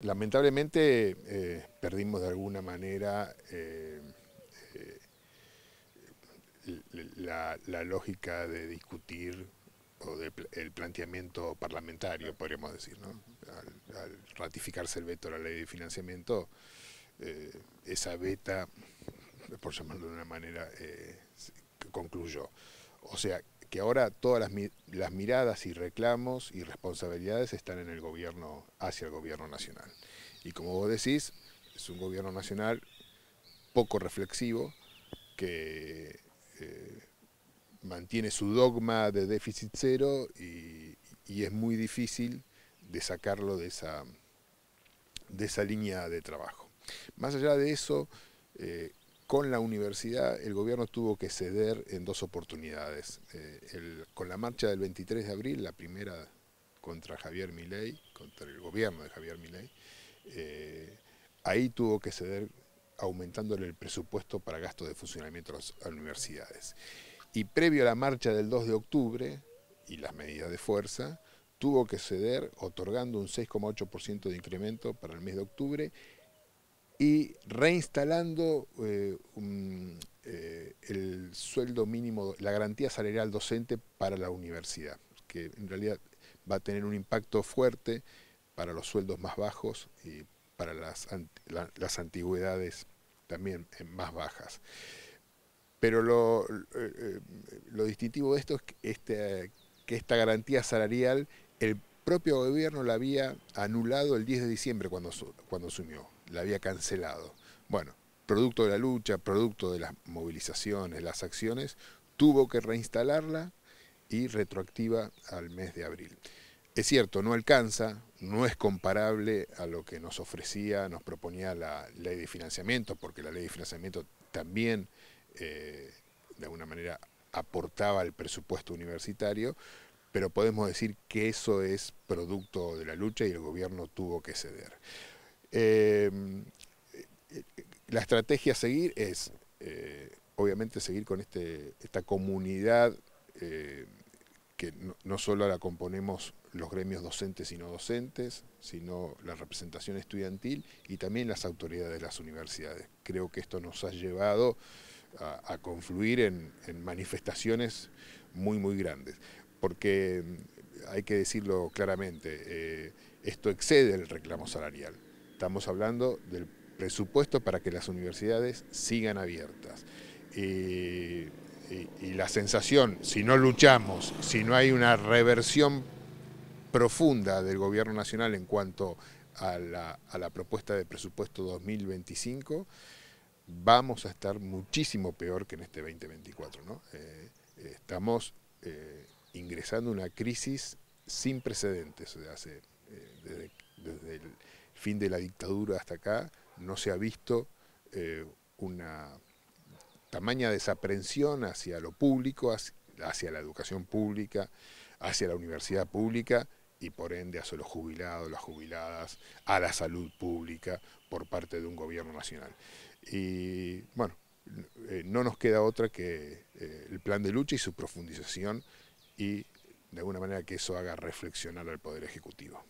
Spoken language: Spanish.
Lamentablemente eh, perdimos de alguna manera eh, eh, la, lógica de discutir o del el planteamiento parlamentario, podríamos decir. Al, ratificarse el veto a la ley de financiamiento, esa beta, por llamarlo de una manera, concluyó. O sea, que ahora todas las, miradas y reclamos y responsabilidades están en el gobierno, hacia el gobierno nacional. Y como vos decís, es un gobierno nacional poco reflexivo que eh, mantiene su dogma de déficit cero y, es muy difícil de sacarlo de esa, de esa línea de trabajo. Más allá de eso, eh, con la universidad el gobierno tuvo que ceder en dos oportunidades. Eh, con la marcha del 23 de abril, la primera contra Javier Milei, contra el gobierno de Javier Milei, eh, ahí tuvo que ceder aumentándole el presupuesto para gastos de funcionamiento a las universidades. Y previo a la marcha del 2 de octubre y las medidas de fuerza, tuvo que ceder otorgando un 6,8% de incremento para el mes de octubre y reinstalando eh, eh, el sueldo mínimo, la garantía salarial docente para la universidad, que en realidad va a tener un impacto fuerte para los sueldos más bajos y para las, antigüedades también eh, más bajas. Pero lo, distintivo de esto es este, que, esta garantía salarial el propio gobierno la había anulado el 10 de diciembre cuando, cuando asumió la había cancelado. Bueno, producto de la lucha, producto de las movilizaciones, las acciones, tuvo que reinstalarla y retroactiva al mes de abril. Es cierto, no alcanza, no es comparable a lo que nos ofrecía, nos proponía la ley de financiamiento, porque la ley de financiamiento también, eh, de alguna manera, aportaba al presupuesto universitario, pero podemos decir que eso es producto de la lucha y el gobierno tuvo que ceder. Eh, la estrategia a seguir es, eh, obviamente, seguir con este, esta comunidad eh, que no, solo la componemos los gremios docentes y no docentes, sino la representación estudiantil y también las autoridades de las universidades. Creo que esto nos ha llevado a, confluir en, manifestaciones muy, muy grandes. Porque mm, hay que decirlo claramente, esto excede el reclamo salarial. Estamos hablando del presupuesto para que las universidades sigan abiertas. Y, la sensación, si no luchamos, si no hay una reversión profunda del gobierno nacional en cuanto a la, propuesta de presupuesto 2025, vamos a estar muchísimo peor que en este 2024. Eh, estamos eh, ingresando una crisis sin precedentes eh, desde desde el, fin de la dictadura hasta acá, no se ha visto eh, una tamaña desaprensión hacia lo público, hacia la educación pública, hacia la universidad pública y por ende hacia los jubilados, las jubiladas, a la salud pública por parte de un gobierno nacional. Y bueno, eh, no nos queda otra que eh, el plan de lucha y su profundización y de alguna manera que eso haga reflexionar al Poder Ejecutivo.